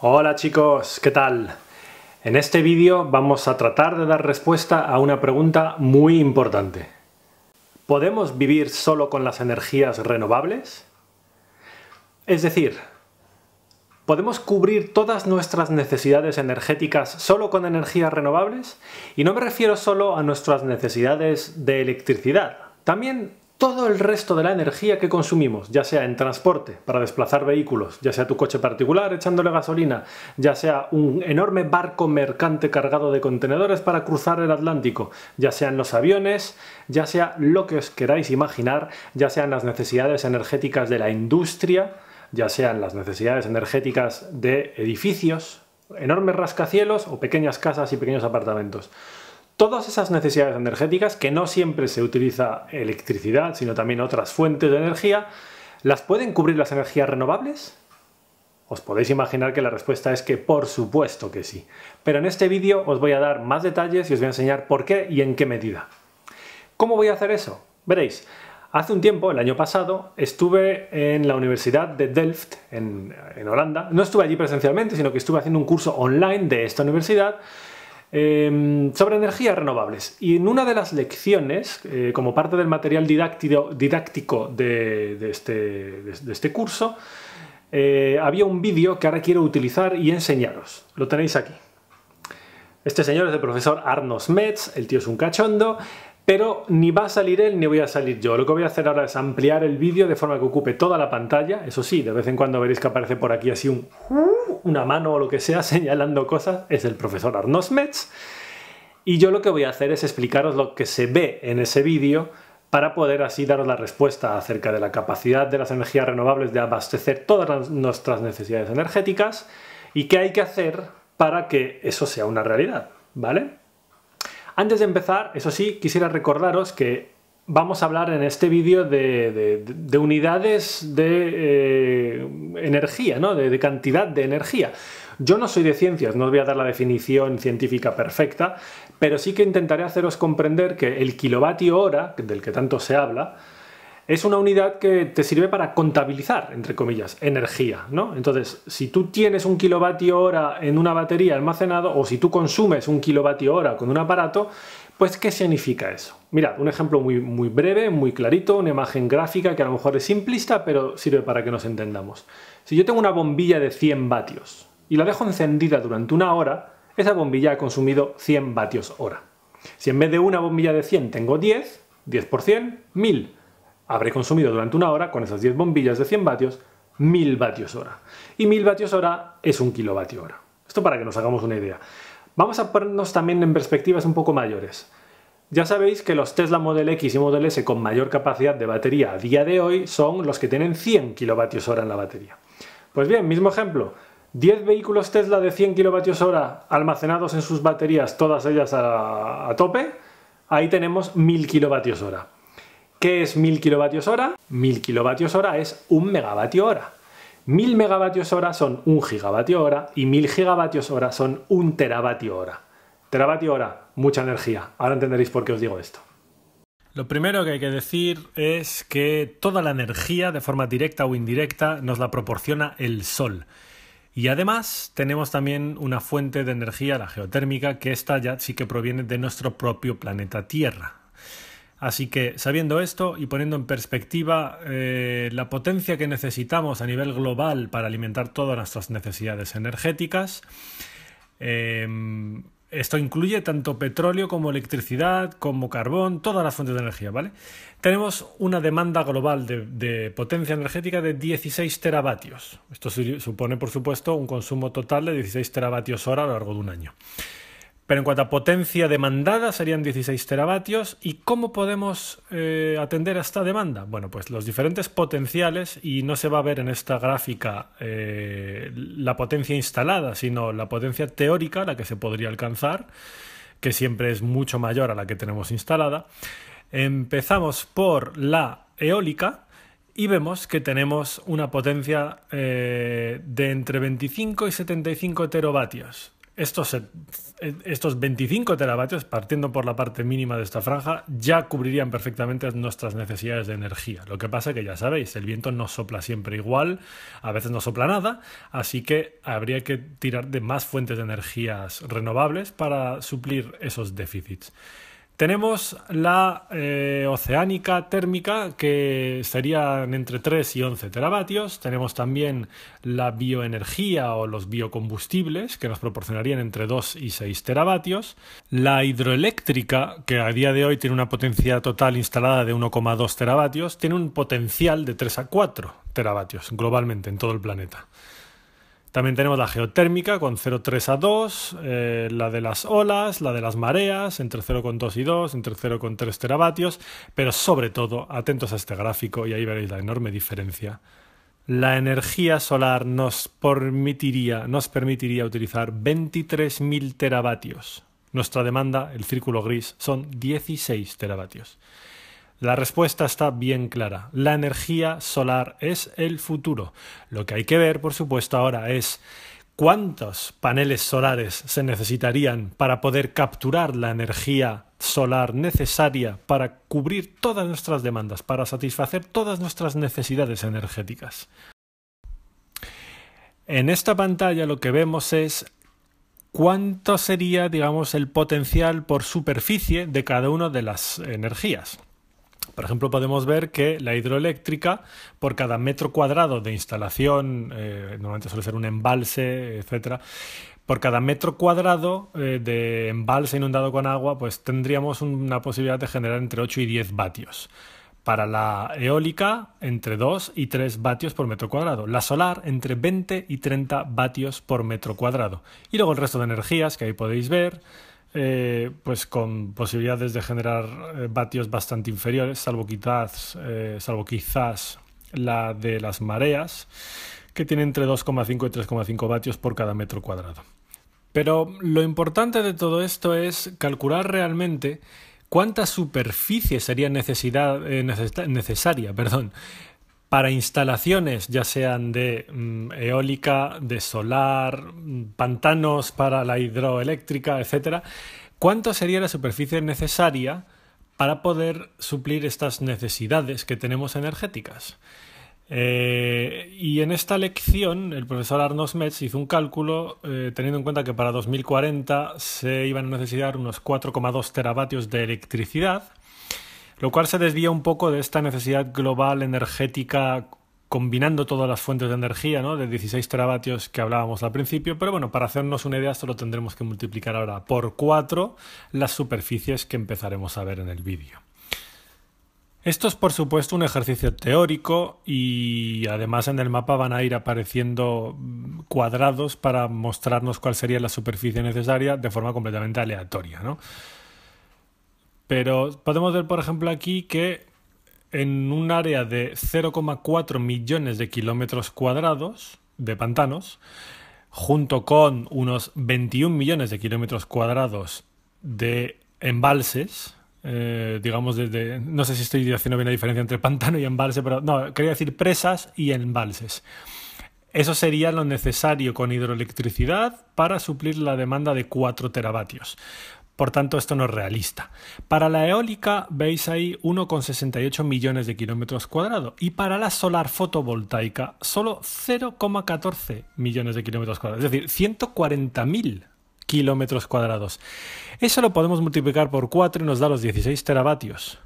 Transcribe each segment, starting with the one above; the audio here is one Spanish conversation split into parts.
Hola chicos, ¿qué tal? En este vídeo vamos a tratar de dar respuesta a una pregunta muy importante. ¿Podemos vivir solo con las energías renovables? Es decir, ¿podemos cubrir todas nuestras necesidades energéticas solo con energías renovables? Y no me refiero solo a nuestras necesidades de electricidad, también todo el resto de la energía que consumimos, ya sea en transporte, para desplazar vehículos, ya sea tu coche particular echándole gasolina, ya sea un enorme barco mercante cargado de contenedores para cruzar el Atlántico, ya sean los aviones, ya sea lo que os queráis imaginar, ya sean las necesidades energéticas de la industria, ya sean las necesidades energéticas de edificios, enormes rascacielos o pequeñas casas y pequeños apartamentos todas esas necesidades energéticas, que no siempre se utiliza electricidad, sino también otras fuentes de energía, ¿las pueden cubrir las energías renovables? Os podéis imaginar que la respuesta es que por supuesto que sí. Pero en este vídeo os voy a dar más detalles y os voy a enseñar por qué y en qué medida. ¿Cómo voy a hacer eso? Veréis, hace un tiempo, el año pasado, estuve en la Universidad de Delft, en, Holanda. No estuve allí presencialmente, sino que estuve haciendo un curso online de esta universidad Em, sobre energías renovables. Y en una de las lecciones, eh, como parte del material didáctico, este, de, este, curso, eh, había un vídeo que ahora quiero utilizar y enseñaros. Lo tenéis aquí. Este señor es el profesor Arnos Metz, el tío es un cachondo, pero ni va a salir él ni voy a salir yo. Lo que voy a hacer ahora es ampliar el vídeo de forma que ocupe toda la pantalla. Eso sí, de vez en cuando veréis que aparece por aquí así un una mano o lo que sea señalando cosas, es el profesor Arnos Metz. Y yo lo que voy a hacer es explicaros lo que se ve en ese vídeo para poder así daros la respuesta acerca de la capacidad de las energías renovables de abastecer todas nuestras necesidades energéticas y qué hay que hacer para que eso sea una realidad, ¿vale? Antes de empezar, eso sí, quisiera recordaros que Vamos a hablar en este vídeo de, unidades de eh, energía, ¿no? de, de, cantidad de energía. Yo no soy de ciencias, no os voy a dar la definición científica perfecta, pero sí que intentaré haceros comprender que el kilovatio hora, del que tanto se habla, es una unidad que te sirve para contabilizar, entre comillas, energía, ¿no? Entonces, si tú tienes un kilovatio hora en una batería almacenado o si tú consumes un kilovatio hora con un aparato, pues, ¿qué significa eso? Mirad, un ejemplo muy, muy breve, muy clarito, una imagen gráfica que a lo mejor es simplista, pero sirve para que nos entendamos. Si yo tengo una bombilla de 100 vatios y la dejo encendida durante una hora, esa bombilla ha consumido 100 vatios hora. Si en vez de una bombilla de 100 tengo 10, 10 por 100, 1000 habré consumido durante una hora, con esas 10 bombillas de 100 vatios, 1000 vatios hora. Y 1000 vatios hora es un kilovatio hora. Esto para que nos hagamos una idea. Vamos a ponernos también en perspectivas un poco mayores. Ya sabéis que los Tesla Model X y Model S con mayor capacidad de batería a día de hoy son los que tienen 100 hora en la batería. Pues bien, mismo ejemplo, 10 vehículos Tesla de 100 hora almacenados en sus baterías, todas ellas a, a tope, ahí tenemos 1000 hora. ¿Qué es 1000 kilovatios hora? 1000 kilovatios hora es un megavatio hora. 1000 megavatios hora son un gigavatio hora y 1000 gigavatios hora son un teravatio hora. Teravatio hora, mucha energía. Ahora entenderéis por qué os digo esto. Lo primero que hay que decir es que toda la energía, de forma directa o indirecta, nos la proporciona el sol. Y además tenemos también una fuente de energía, la geotérmica, que esta ya sí que proviene de nuestro propio planeta Tierra. Así que, sabiendo esto y poniendo en perspectiva eh, la potencia que necesitamos a nivel global para alimentar todas nuestras necesidades energéticas, eh, esto incluye tanto petróleo como electricidad, como carbón, todas las fuentes de energía, ¿vale? Tenemos una demanda global de, de potencia energética de 16 teravatios. Esto supone, por supuesto, un consumo total de 16 teravatios hora a lo largo de un año. Pero en cuanto a potencia demandada serían 16 teravatios. ¿Y cómo podemos eh, atender a esta demanda? Bueno, pues los diferentes potenciales, y no se va a ver en esta gráfica eh, la potencia instalada, sino la potencia teórica, la que se podría alcanzar, que siempre es mucho mayor a la que tenemos instalada. Empezamos por la eólica y vemos que tenemos una potencia eh, de entre 25 y 75 teravatios estos, eh, estos 25 teravatios, partiendo por la parte mínima de esta franja, ya cubrirían perfectamente nuestras necesidades de energía. Lo que pasa que ya sabéis, el viento no sopla siempre igual, a veces no sopla nada, así que habría que tirar de más fuentes de energías renovables para suplir esos déficits. Tenemos la eh, oceánica térmica, que serían entre 3 y 11 teravatios. Tenemos también la bioenergía o los biocombustibles, que nos proporcionarían entre 2 y 6 teravatios. La hidroeléctrica, que a día de hoy tiene una potencia total instalada de 1,2 teravatios, tiene un potencial de 3 a 4 teravatios globalmente en todo el planeta. También tenemos la geotérmica con 0,3 a 2, eh, la de las olas, la de las mareas, entre 0,2 y 2, entre 0,3 teravatios, pero sobre todo, atentos a este gráfico y ahí veréis la enorme diferencia. La energía solar nos permitiría, nos permitiría utilizar 23.000 teravatios. Nuestra demanda, el círculo gris, son 16 teravatios. La respuesta está bien clara. La energía solar es el futuro. Lo que hay que ver, por supuesto, ahora es cuántos paneles solares se necesitarían para poder capturar la energía solar necesaria para cubrir todas nuestras demandas, para satisfacer todas nuestras necesidades energéticas. En esta pantalla lo que vemos es cuánto sería, digamos, el potencial por superficie de cada una de las energías. Por ejemplo, podemos ver que la hidroeléctrica, por cada metro cuadrado de instalación, eh, normalmente suele ser un embalse, etcétera, por cada metro cuadrado eh, de embalse inundado con agua, pues tendríamos una posibilidad de generar entre 8 y 10 vatios. Para la eólica, entre 2 y 3 vatios por metro cuadrado. La solar, entre 20 y 30 vatios por metro cuadrado. Y luego el resto de energías que ahí podéis ver, eh, pues con posibilidades de generar eh, vatios bastante inferiores, eh, salvo quizás, la de las mareas, que tiene entre 2,5 y 3,5 vatios por cada metro cuadrado. Pero lo importante de todo esto es calcular realmente cuánta superficie sería necesidad, necesaria perdón, para instalaciones, ya sean de mm, eólica, de solar, pantanos para la hidroeléctrica, etcétera, ¿cuánto sería la superficie necesaria para poder suplir estas necesidades que tenemos energéticas? Eh, y en esta lección, el profesor Arnos Metz hizo un cálculo eh, teniendo en cuenta que para 2040 se iban a necesitar unos 4,2 teravatios de electricidad lo cual se desvía un poco de esta necesidad global energética combinando todas las fuentes de energía, ¿no? De 16 teravatios que hablábamos al principio, pero bueno, para hacernos una idea solo tendremos que multiplicar ahora por 4 las superficies que empezaremos a ver en el vídeo. Esto es por supuesto un ejercicio teórico y además en el mapa van a ir apareciendo cuadrados para mostrarnos cuál sería la superficie necesaria de forma completamente aleatoria, ¿no? Pero podemos ver, por ejemplo, aquí que en un área de 0,4 millones de kilómetros cuadrados de pantanos, junto con unos 21 millones de kilómetros cuadrados de embalses, eh, digamos desde, no sé si estoy haciendo bien la diferencia entre pantano y embalse, pero no, quería decir presas y embalses. Eso sería lo necesario con hidroelectricidad para suplir la demanda de 4 teravatios. Por tanto, esto no es realista. Para la eólica veis ahí 1,68 millones de kilómetros cuadrados y para la solar fotovoltaica solo 0,14 millones de kilómetros cuadrados, es decir, 140.000 kilómetros cuadrados. Eso lo podemos multiplicar por 4 y nos da los 16 teravatios.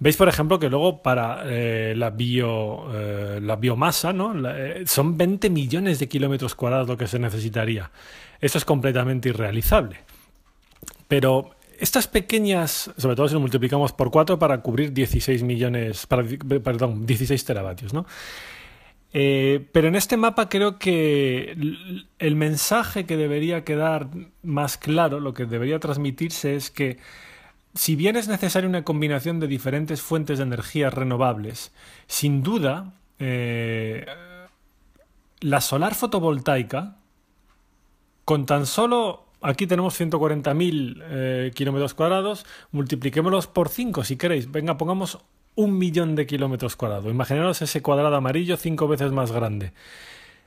Veis, por ejemplo, que luego para eh, la, bio, eh, la biomasa ¿no? Eh, son 20 millones de kilómetros cuadrados lo que se necesitaría. Eso es completamente irrealizable. Pero estas pequeñas, sobre todo si lo multiplicamos por 4 para cubrir 16 millones, perdón, 16 teravatios, ¿no? Eh, pero en este mapa creo que el mensaje que debería quedar más claro, lo que debería transmitirse es que si bien es necesaria una combinación de diferentes fuentes de energías renovables, sin duda eh, la solar fotovoltaica, con tan solo aquí tenemos 140.000 eh, kilómetros cuadrados, multipliquémoslos por 5 si queréis. Venga, pongamos un millón de kilómetros cuadrados. Imaginaros ese cuadrado amarillo cinco veces más grande.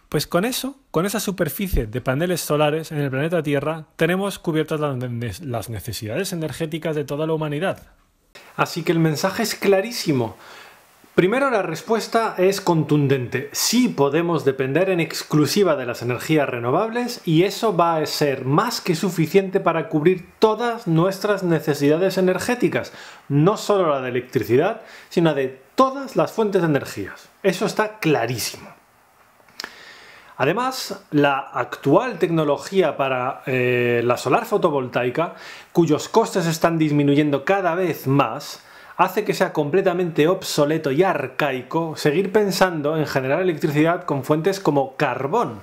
Pues con eso, con esa superficie de paneles solares en el planeta Tierra, tenemos cubiertas las necesidades energéticas de toda la humanidad. Así que el mensaje es clarísimo. Primero, la respuesta es contundente. Sí podemos depender en exclusiva de las energías renovables y eso va a ser más que suficiente para cubrir todas nuestras necesidades energéticas, no solo la de electricidad, sino de todas las fuentes de energías. Eso está clarísimo. Además, la actual tecnología para eh, la solar fotovoltaica, cuyos costes están disminuyendo cada vez más, hace que sea completamente obsoleto y arcaico seguir pensando en generar electricidad con fuentes como carbón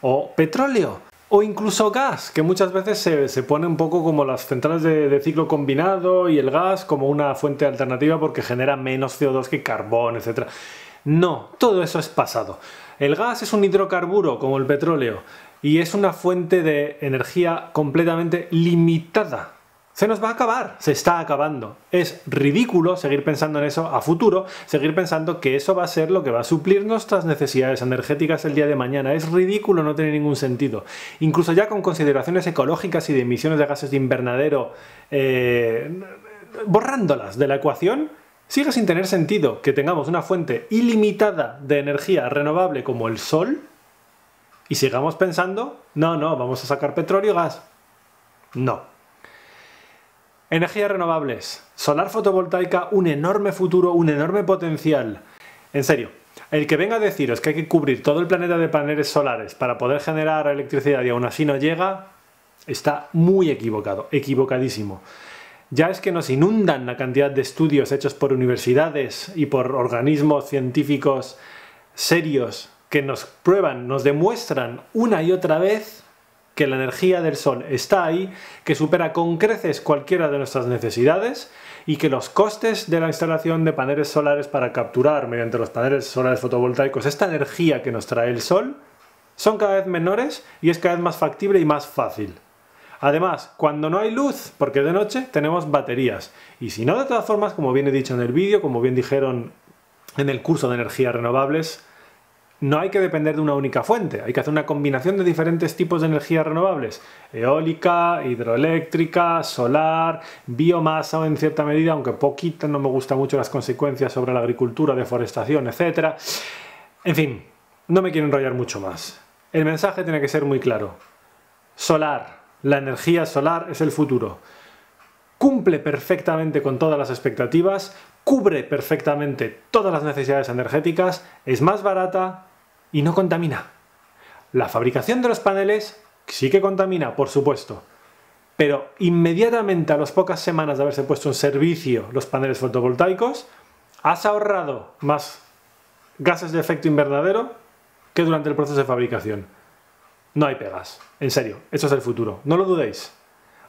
o petróleo o incluso gas, que muchas veces se, pone un poco como las centrales de, de, ciclo combinado y el gas como una fuente alternativa porque genera menos CO2 que carbón, etc. No, todo eso es pasado. El gas es un hidrocarburo como el petróleo y es una fuente de energía completamente limitada se nos va a acabar, se está acabando. Es ridículo seguir pensando en eso a futuro, seguir pensando que eso va a ser lo que va a suplir nuestras necesidades energéticas el día de mañana. Es ridículo, no tiene ningún sentido. Incluso ya con consideraciones ecológicas y de emisiones de gases de invernadero, eh, borrándolas de la ecuación, sigue sin tener sentido que tengamos una fuente ilimitada de energía renovable como el sol y sigamos pensando, no, no, vamos a sacar petróleo y gas. No, Energías renovables, solar fotovoltaica, un enorme futuro, un enorme potencial. En serio, el que venga a deciros que hay que cubrir todo el planeta de paneles solares para poder generar electricidad y aún así no llega, está muy equivocado, equivocadísimo. Ya es que nos inundan la cantidad de estudios hechos por universidades y por organismos científicos serios que nos prueban, nos demuestran una y otra vez que la energía del Sol está ahí, que supera con creces cualquiera de nuestras necesidades y que los costes de la instalación de paneles solares para capturar mediante los paneles solares fotovoltaicos esta energía que nos trae el Sol son cada vez menores y es cada vez más factible y más fácil. Además, cuando no hay luz, porque es de noche, tenemos baterías. Y si no, de todas formas, como bien he dicho en el vídeo, como bien dijeron en el curso de energías renovables, no hay que depender de una única fuente, hay que hacer una combinación de diferentes tipos de energías renovables, eólica, hidroeléctrica, solar, biomasa en cierta medida, aunque poquita, no me gustan mucho las consecuencias sobre la agricultura, deforestación, etc. En fin, no me quiero enrollar mucho más. El mensaje tiene que ser muy claro. Solar, la energía solar es el futuro. Cumple perfectamente con todas las expectativas, cubre perfectamente todas las necesidades energéticas, es más barata, y no contamina. La fabricación de los paneles sí que contamina, por supuesto, pero inmediatamente a las pocas semanas de haberse puesto en servicio los paneles fotovoltaicos, has ahorrado más gases de efecto invernadero que durante el proceso de fabricación. No hay pegas, en serio, esto es el futuro, no lo dudéis.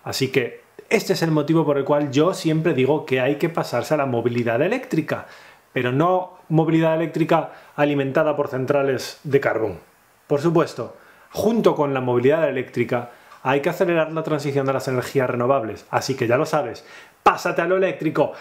Así que este es el motivo por el cual yo siempre digo que hay que pasarse a la movilidad eléctrica pero no movilidad eléctrica alimentada por centrales de carbón. Por supuesto, junto con la movilidad eléctrica, hay que acelerar la transición de las energías renovables. Así que ya lo sabes, pásate a lo eléctrico.